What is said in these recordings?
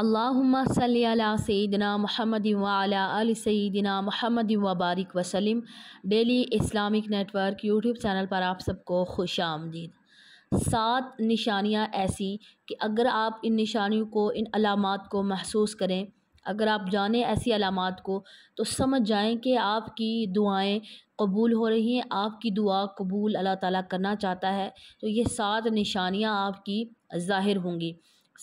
अल्लाहुम्मा सैदना महमद वाल सैदना महमद वबारक वसलम daily Islamic network YouTube channel पर आप सबको खुश आमदीद सात निशानियाँ ऐसी कि अगर आप इन निशानियों को इन अलामत को महसूस करें अगर आप जानें ऐसी अलामत को तो समझ जाएं कि आपकी दुआएं कबूल हो रही हैं आपकी दुआ कबूल अल्लाह ताला करना चाहता है तो ये सात निशानियाँ आपकी ज़ाहिर होंगी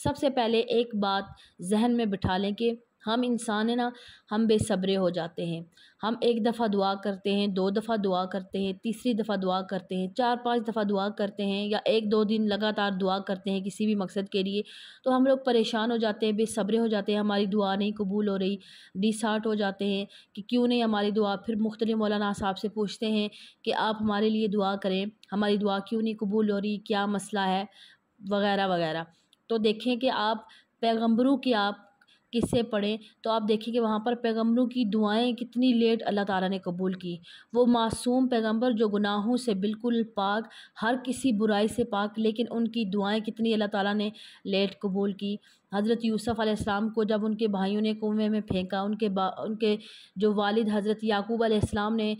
सबसे पहले एक बात जहन में बिठा लें कि हम इंसान हैं ना हम बेसब्रे हो जाते हैं हम एक दफ़ा दुआ करते हैं दो दफ़ा दुआ करते हैं तीसरी दफ़ा दुआ करते हैं चार पांच दफ़ा दुआ करते हैं या एक दो दिन लगातार दुआ करते हैं किसी भी मकसद के लिए तो हम लोग परेशान हो जाते हैं बेसब्रे हो जाते हैं हमारी दुआ नहीं कबूल हो रही डिसार्ट हो जाते हैं कि क्यों नहीं हमारी दुआ फिर मुख्तलि मौलाना साहब से पूछते हैं कि आप हमारे लिए दुआ करें हमारी दुआ क्यों नहीं कबूल हो रही क्या मसला है वगैरह वगैरह तो देखें कि आप पैगम्बरों की आप किस्से पढ़ें तो आप देखें कि वहाँ पर पैगम्बरों की दुआएं कितनी लेट अल्लाह ताला ने कबूल की वो मासूम पैगंबर जो गुनाहों से बिल्कुल पाक हर किसी बुराई से पाक लेकिन उनकी दुआएं कितनी अल्लाह ताला ने लेट कबूल की हज़रत यूसुफ़ अलैहिस्सलाम को जब उनके भाइयों ने कुएँ में फेंका उनके बा उनके जो वालिद हज़रत याकूब अलैहिस्सलाम ने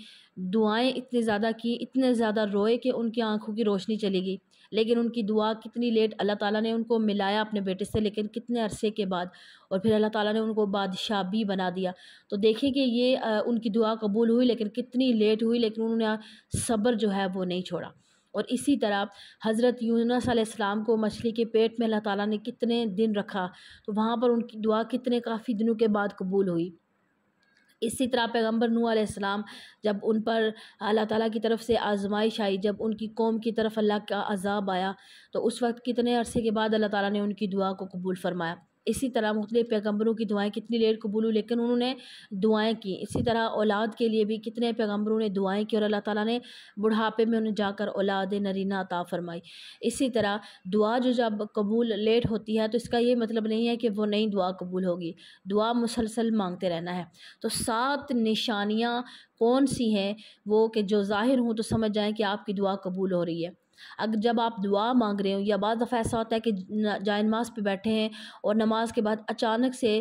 दुआएं इतनी ज़्यादा की इतने ज़्यादा रोए कि उनकी आँखों की रोशनी चली गई लेकिन उनकी दुआ कितनी लेट अल्लाह ताला ने उनको मिलाया अपने बेटे से लेकिन कितने अरसे के बाद और फिर अल्लाह ताला ने उनको बादशाह भी बना दिया तो देखें कि ये आ, उनकी दुआ कबूल हुई लेकिन कितनी लेट हुई लेकिन उन्होंने सब्र जो है वो नहीं छोड़ा और इसी तरह हज़रत यूनस को मछली के पेट में अल्लाह ताला ने कितने दिन रखा तो वहाँ पर उनकी दुआ कितने काफ़ी दिनों के बाद कबूल हुई इसी तरह पैगम्बर नू जब उन पर अल्लाह ताली की तरफ से आजमाइश आई जब उनकी कौम की तरफ अल्लाह का अजाब आया तो उस वक्त कितने अरसे के बाद अल्लाह ताली ने उनकी दुआ को कबूल फरमाया इसी तरह मुख्त पैगम्बरों की दुआएँ कितनी लेट कबूल हुई लेकिन उन्होंने दुआएँ की इसी तरह औलाद के लिए भी कितने पैगम्बरों ने दुआएँ की और अल्लाह ताला ने बुढ़ापे में उन्हें जाकर औलाद नरीना अता फ़रमाई इसी तरह दुआ जो जब कबूल लेट होती है तो इसका ये मतलब नहीं है कि वो नई दुआ कबूल होगी दुआ मुसलसल मांगते रहना है तो सात निशानियाँ कौन सी हैं वो कि जो ज़ाहिर हों तो समझ जाएँ कि आपकी दुआ कबूल हो रही है अगर जब आप दुआ मांग रहे हो या बाद दफ़ा ऐसा होता है कि जाए नमाज पे बैठे हैं और नमाज के बाद अचानक से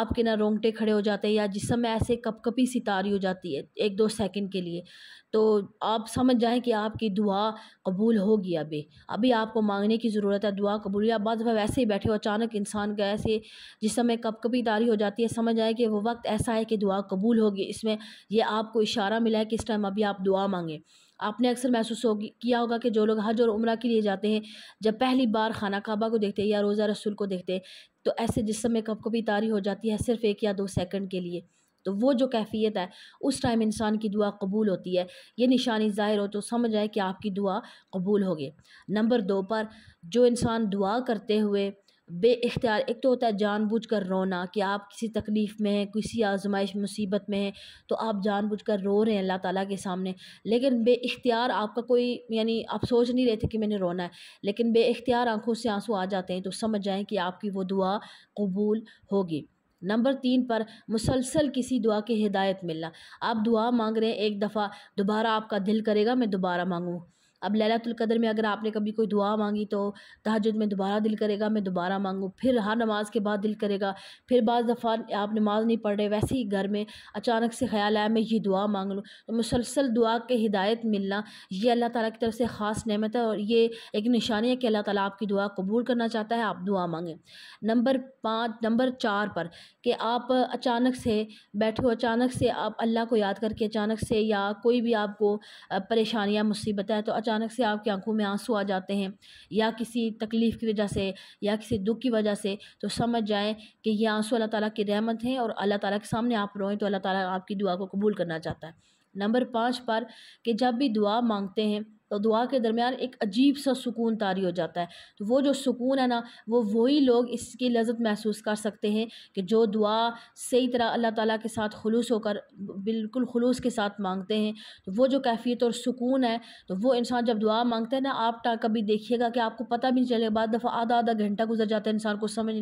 आपके ना रोंगटे खड़े हो जाते हैं या जिसम में ऐसे कपकपी सितारी हो जाती है एक दो सेकंड के लिए तो आप समझ जाएं कि आपकी दुआ कबूल होगी अभी अभी आपको मांगने की ज़रूरत है दुआ कबूल या बाद दफ़ा वैसे ही बैठे हो अचानक इंसान का ऐसे जिसम में कपकपी तारी हो जाती है समझ आए कि वो वक्त ऐसा है कि दुआ कबूल होगी इसमें यह आपको इशारा मिला है कि इस टाइम अभी आप दुआ मांगें आपने अक्सर महसूस हो किया होगा कि जो लोग हज और उम्र के लिए जाते हैं जब पहली बार खाना काबा को देखते हैं या रोज़ा रसूल को देखते हैं तो ऐसे जिसम में कब कभी तारी हो जाती है सिर्फ़ एक या दो सेकंड के लिए तो वो जो कैफियत है उस टाइम इंसान की दुआ कबूल होती है ये निशानी ज़ाहिर हो तो समझ आए कि आपकी दुआ कबूल होगी नंबर दो पर जो इंसान दुआ करते हुए बे एक तो होता है जानबूझ कर रोना कि आप किसी तकलीफ़ में हैं किसी आजमाइश मुसीबत में हैं तो आप जानबूझ कर रो रहे हैं अल्लाह ताला के सामने लेकिन बे अख्तियार आपका कोई यानी आप सोच नहीं रहे थे कि मैंने रोना है लेकिन बे अख्तियार आंखों से आंसू आ जाते हैं तो समझ जाएँ कि आपकी वो दुआ कबूल होगी नंबर तीन पर मुसलसल किसी दुआ की हिदायत मिलना आप दुआ मांग रहे हैं एक दफ़ा दोबारा आपका दिल करेगा मैं दोबारा मांगूँ अब कदर में अगर आपने कभी कोई दुआ मांगी तो तहजद में दोबारा दिल करेगा मैं दोबारा मांगूँ फिर हर नमाज के बाद दिल करेगा फिर बज़ दफ़ा आप नमाज नहीं पढ़ रहे वैसे ही घर में अचानक से ख्याल आया मैं ये दुआ मांग लूँ तो मुसलसल दुआ के हिदायत मिलना ये अल्लाह ताला की तरफ से ख़ास नमत है और ये एक निशानी है कि अल्लाह ताला आपकी दुआ कबूल करना चाहता है आप दुआ मांगें नंबर पाँच नंबर चार पर कि आप अचानक से बैठे हो अचानक से आप अल्लाह को याद करके अचानक से या कोई भी आपको परेशानियाँ मुसीबत है तो अचानक से आपकी आंखों में आंसू आ जाते हैं या किसी तकलीफ़ की वजह से या किसी दुख की वजह से तो समझ जाएँ कि ये आंसू अल्लाह ताला की रहमत है और अल्लाह ताला के सामने आप रोएं तो अल्लाह ताला आपकी दुआ को कबूल करना चाहता है नंबर पाँच पर कि जब भी दुआ मांगते हैं तो दुआ के दरमियान एक अजीब सा सुकून तारी हो जाता है तो वो जो सुकून है ना वो वही लोग इसकी लजत महसूस कर सकते हैं कि जो दुआ सही तरह अल्लाह ताला के साथ खलूस होकर बिल्कुल खलूस के साथ मांगते हैं तो वो जो कैफियत और सुकून है तो वो इंसान जब दुआ मांगते हैं ना आप कभी देखिएगा कि आपको पता भी नहीं चलेगा बाद दफ़ा आधा आधा घंटा गुजर जाता है इंसान को समझ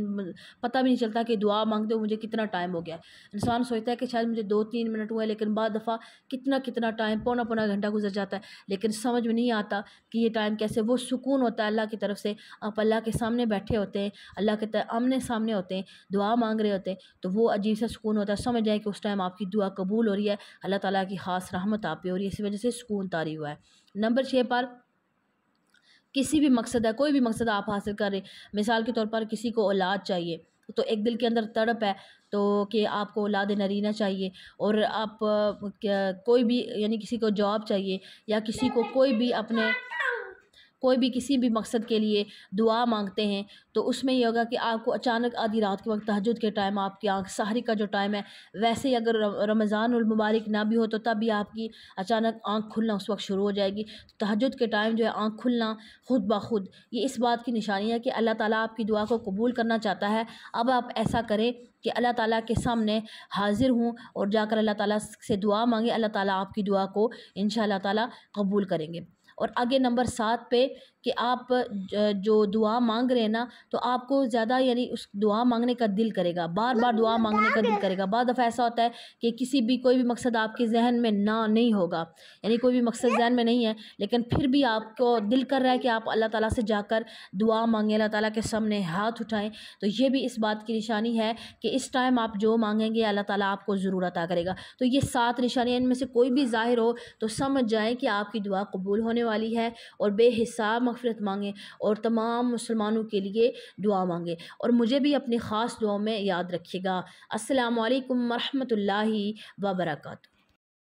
पता भी नहीं चलता कि दुआ मांगते हो मुझे कितना टाइम हो गया इंसान सोचता है कि शायद मुझे दो तीन मिनट हुआ है लेकिन बाद दफ़ा कितना कितना टाइम पौना पौना घंटा गुजर जाता है लेकिन समझ में नहीं आता कि ये टाइम कैसे वो सुकून होता है अल्लाह की तरफ से आप अल्लाह के सामने बैठे होते हैं अल्लाह के आमने सामने होते हैं दुआ मांग रहे होते हैं तो वो अजीब सा सुकून होता है समझ जाए कि उस टाइम आपकी दुआ कबूल हो रही है अल्लाह ताली की खास रहमत आप पे हो रही है इसी वजह से सुकून तारी हुआ है नंबर छः पर किसी भी मकसद है कोई भी मकसद आप हासिल करें मिसाल के तौर पर किसी को औलाद चाहिए तो एक दिल के अंदर तड़प है तो कि आपको औलाद नरीना चाहिए और आप कोई भी यानी किसी को जॉब चाहिए या किसी को कोई भी अपने कोई भी किसी भी मकसद के लिए दुआ मांगते हैं तो उसमें यह होगा कि आपको अचानक आधी रात के वक्त तहजद के टाइम आपकी आँख सहरी का जो टाइम है वैसे ही अगर रमज़ान मुबारक ना भी हो तो तब भी आपकी अचानक आँख खुलना उस वक्त शुरू हो जाएगी तो तहजद के टाइम जो है आँख खुलना खुद ब खुद ये इस बात की निशानी है कि अल्लाह ताली आपकी दुआ को कबूल करना चाहता है अब आप ऐसा करें कि अल्लाह ताली के सामने हाज़िर हूँ और जाकर अल्लाह ताली से दुआ मांगे अल्लाह ताली आपकी दुआ को इन ताला तबूल करेंगे और आगे नंबर सात पे कि आप जो दुआ मांग रहे हैं ना तो आपको ज़्यादा यानी उस दुआ मांगने का दिल करेगा बार बार दुआ मांगने का दिल करेगा बाद दफ़ा ऐसा होता है कि किसी भी कोई भी मकसद आपके जहन में ना नहीं होगा यानी कोई भी मकसद जहन में नहीं है लेकिन फिर भी आपको दिल कर रहा है कि आप अल्लाह ताला से जाकर दुआ मांगें अल्लाह ताला के सामने हाथ उठाएँ तो ये भी इस बात की निशानी है कि इस टाइम आप जो मांगेंगे अल्लाह ताला आपको ज़रूर अता करेगा तो ये सात निशानियाँ इनमें से कोई भी ज़ाहिर हो तो समझ जाएँ कि आपकी दुआ कबूल होने वाली है और बेहिसाब मफ़रत मांगें और तमाम मुसलमानों के लिए दुआ मांगें और मुझे भी अपनी ख़ास दुआ में याद रखिएगा असलकम वरहमल वबरकू